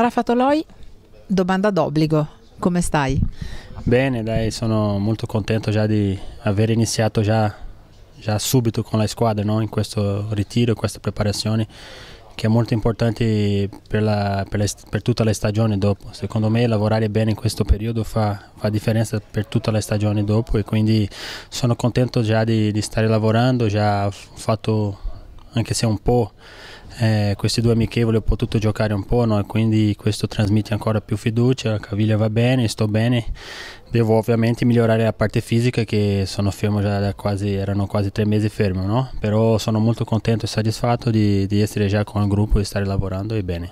Rafat Oloi, domanda d'obbligo, come stai? Bene, dai, sono molto contento già di aver iniziato già, già subito con la squadra no? in questo ritiro, in questa preparazione che è molto importante per, la, per, le, per, tutta la stagione dopo. Secondo me lavorare bene in questo periodo fa, fa differenza per tutta la stagione dopo e quindi sono contento già di, di stare lavorando, già ho fatto anche se un po' eh, questi due amichevoli ho potuto giocare un po' no? e quindi questo trasmette ancora più fiducia, la caviglia va bene, sto bene, devo ovviamente migliorare la parte fisica che sono fermo già da quasi, erano quasi tre mesi fermo, no? però sono molto contento e soddisfatto di, di essere già con il gruppo e stare lavorando e bene.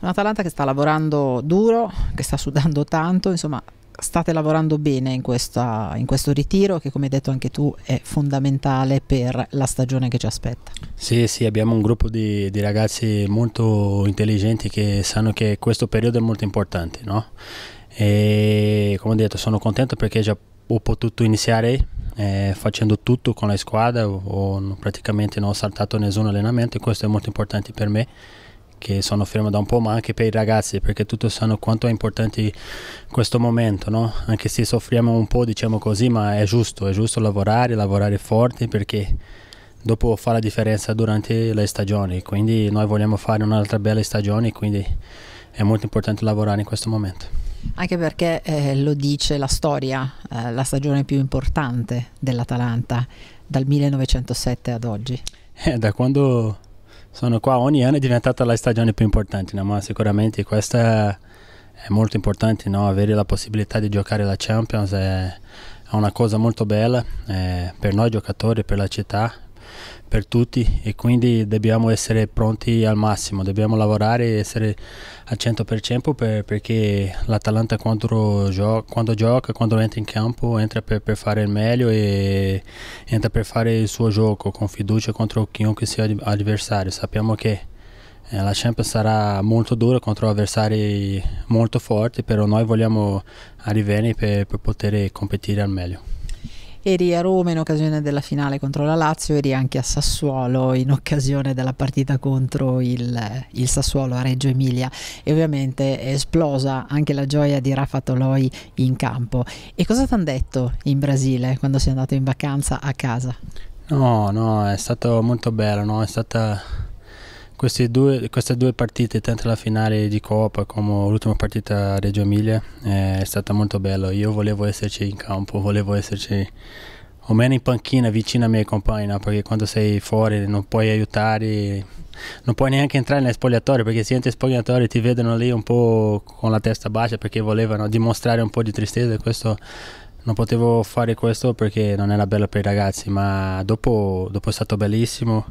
Un'Atalanta che sta lavorando duro, che sta sudando tanto, insomma state lavorando bene in, questa, in, questo ritiro che come hai detto anche tu è fondamentale per la stagione che ci aspetta. Sì, sì, abbiamo un gruppo di, di ragazzi molto intelligenti che sanno che questo periodo è molto importante, no? E come ho detto sono contento perché già ho potuto iniziare eh, facendo tutto con la squadra, ho, ho praticamente non ho saltato nessun allenamento e questo è molto importante per me che sono fermo da un po', ma anche per i ragazzi, perché tutti sanno quanto è importante questo momento, no? Anche se soffriamo un po', diciamo così, ma è giusto, è giusto lavorare, lavorare forte perché dopo fa la differenza durante le stagioni, quindi noi vogliamo fare un'altra bella stagione, quindi è molto importante lavorare in questo momento. Anche perché eh, lo dice la storia, eh, la stagione più importante dell'Atalanta dal 1907 ad oggi. Eh, da quando sono qua ogni anno, è diventata la stagione più importante, no? ma sicuramente questa è molto importante, no? avere la possibilità di giocare la Champions è, è una cosa molto bella eh, per noi giocatori, per la città per tutti e quindi dobbiamo essere pronti al massimo, dobbiamo lavorare e essere al 100% per, perché l'Atalanta quando, gio quando, gioca, quando entra in campo, entra per, per, fare il meglio e entra per fare il suo gioco con fiducia contro chiunque sia l'avversario. Sappiamo che eh, la Champions sarà molto dura contro avversari molto forti, però noi vogliamo arrivare per, per poter competere al meglio eri a Roma in occasione della finale contro la Lazio, eri anche a Sassuolo in occasione della partita contro il, il Sassuolo a Reggio Emilia e ovviamente è esplosa anche la gioia di Rafa Toloi in campo. E cosa ti hanno detto in Brasile quando sei andato in vacanza a casa? No, no, è stato molto bello, no? è stata Due, queste due partite, tanto la finale di Coppa come l'ultima partita a Reggio Emilia, eh, è stata molto bella. Io volevo esserci in campo, volevo esserci o meno in panchina vicino ai miei compagni, no? perché quando sei fuori non puoi aiutare, non puoi neanche entrare nel spogliatoio, perché se entri in spogliatoio ti vedono lì un po' con la testa bassa perché volevano dimostrare un po' di tristezza. Questo non potevo fare questo perché non era bello per i ragazzi, ma dopo, dopo è stato bellissimo.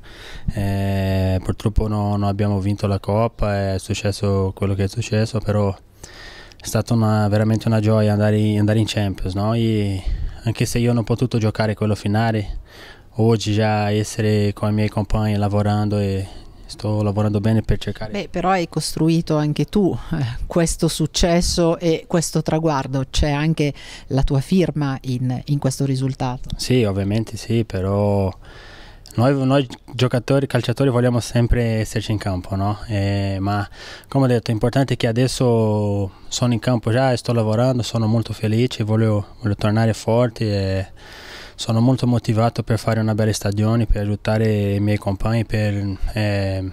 Eh, purtroppo non no abbiamo vinto la coppa, è successo quello che è successo, però è stata una, veramente una gioia andare in, andare in Champions. No? anche se io non ho potuto giocare quello finale, oggi già essere con i miei compagni lavorando e sto lavorando bene per cercare. Beh, però hai costruito anche tu eh, questo successo e questo traguardo, c'è anche la tua firma in, in, questo risultato. Sì, ovviamente sì, però noi, noi giocatori, calciatori vogliamo sempre esserci in campo, no? E, ma come ho detto, è importante che adesso sono in campo già e sto lavorando, sono molto felice, voglio, voglio tornare forte. E, sono molto motivato per fare una bella stagione, per aiutare i miei compagni, per eh,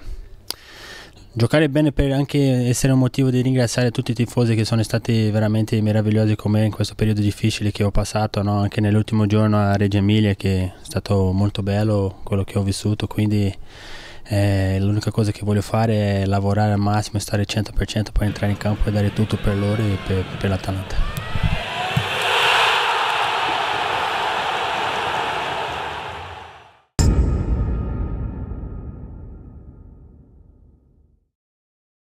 giocare bene, per anche essere un motivo di ringraziare tutti i tifosi che sono stati veramente meravigliosi con me in questo periodo difficile che ho passato, no? anche nell'ultimo giorno a Reggio Emilia che è stato molto bello quello che ho vissuto, quindi eh, l'unica cosa che voglio fare è lavorare al massimo, stare al 100% per entrare in campo e dare tutto per loro e per, per l'Atalanta.